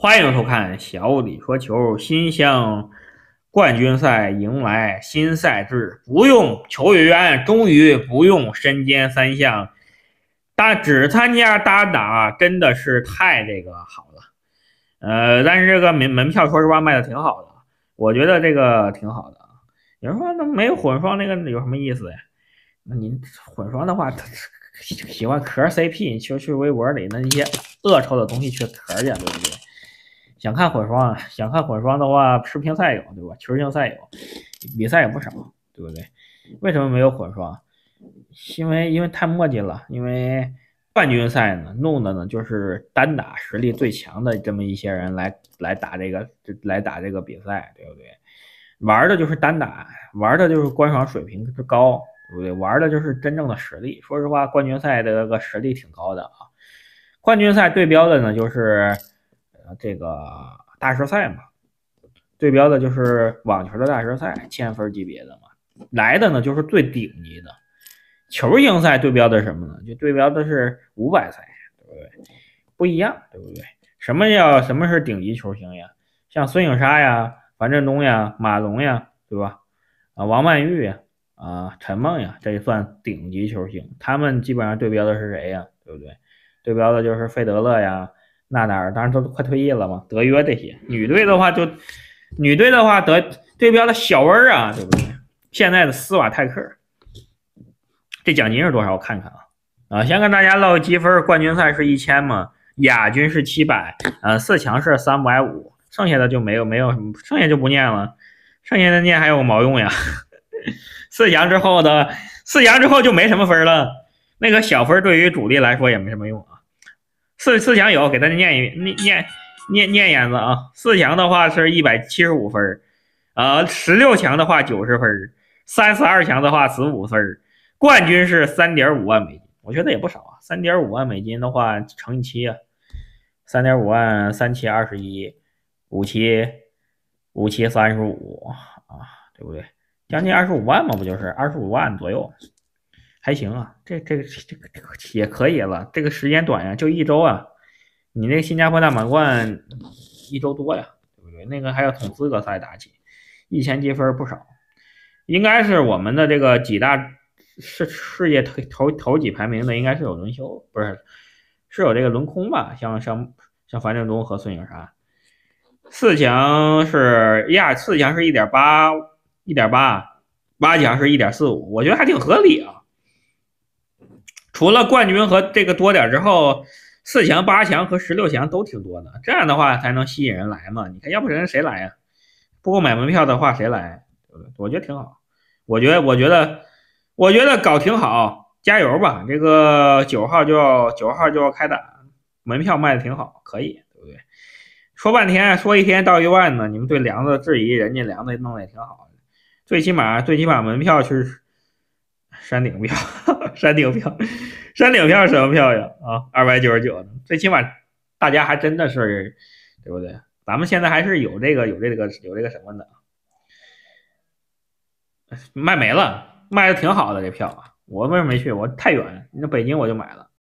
欢迎收看小李说球。新乡冠军赛迎来新赛制，不用球员，终于不用身兼三项，但只参加单打，真的是太这个好了。呃，但是这个门门票说实话卖的挺好的，我觉得这个挺好的。有人说那没有混双那个有什么意思呀？那您混双的话，喜欢壳 CP，去去微博里那些恶臭的东西去壳去，对不对？想看混双啊？想看混双的话，世乒赛有对吧？球星赛有，比赛也不少，对不对？为什么没有混双？因为因为太墨迹了。因为冠军赛呢，弄的呢就是单打实力最强的这么一些人来来打这个，来打这个比赛，对不对？玩的就是单打，玩的就是观赏水平之高，对不对？玩的就是真正的实力。说实话，冠军赛这个实力挺高的啊。冠军赛对标的呢就是。这个大师赛嘛，对标的就是网球的大师赛，千分级别的嘛。来的呢就是最顶级的球形赛，对标的是什么呢？就对标的是五百赛，对不对？不一样，对不对？什么叫什么是顶级球星呀？像孙颖莎呀、樊振东呀、马龙呀，对吧？啊，王曼玉呀，啊，陈梦呀，这算顶级球星。他们基本上对标的是谁呀？对不对？对标的就是费德勒呀。纳达尔当然都快退役了嘛，德约这些。女队的话就，女队的话得对标的小儿啊，对不对？现在的斯瓦泰克，这奖金是多少？我看看啊，啊，先跟大家唠积分，冠军赛是一千嘛，亚军是七百，呃，四强是三百五，剩下的就没有没有什么，剩下就不念了，剩下的念还有毛用呀？四强之后的，四强之后就没什么分了，那个小分对于主力来说也没什么用啊。四四强有，给大家念一念念念念眼子啊！四强的话是一百七十五分呃，啊，十六强的话九十分，三十二强的话十五分冠军是三点五万美金，我觉得也不少啊！三点五万美金的话乘以七啊，三点五万三七二十一，五七五七三十五啊，对不对？将近二十五万嘛，不就是二十五万左右？还行啊，这这个这个也可以了。这个时间短呀，就一周啊。你那个新加坡大满贯一周多呀，对对？不那个还要从资格赛打起，一千积分不少。应该是我们的这个几大世世界头头几排名的，应该是有轮休，不是，是有这个轮空吧？像像像樊振东和孙颖莎，四强是呀，四强是一点八，一点八，八强是一点四五，我觉得还挺合理啊。除了冠军和这个多点之后，四强、八强和十六强都挺多的，这样的话才能吸引人来嘛。你看，要不人谁来呀？不够买门票的话，谁来？我觉得挺好，我觉得，我觉得，我觉得搞挺好。加油吧，这个九号就要九号就要开打，门票卖的挺好，可以，对不对？说半天，说一天到一万呢。你们对梁子质疑，人家梁子弄的也挺好，最起码，最起码门票是。山顶票，山顶票，山顶票什么票呀？啊，二百九十九呢，最起码大家还真的是，对不对？咱们现在还是有这个有这个有这个什么的，卖没了，卖的挺好的这票啊。我为什么没去？我太远，那北京我就买了。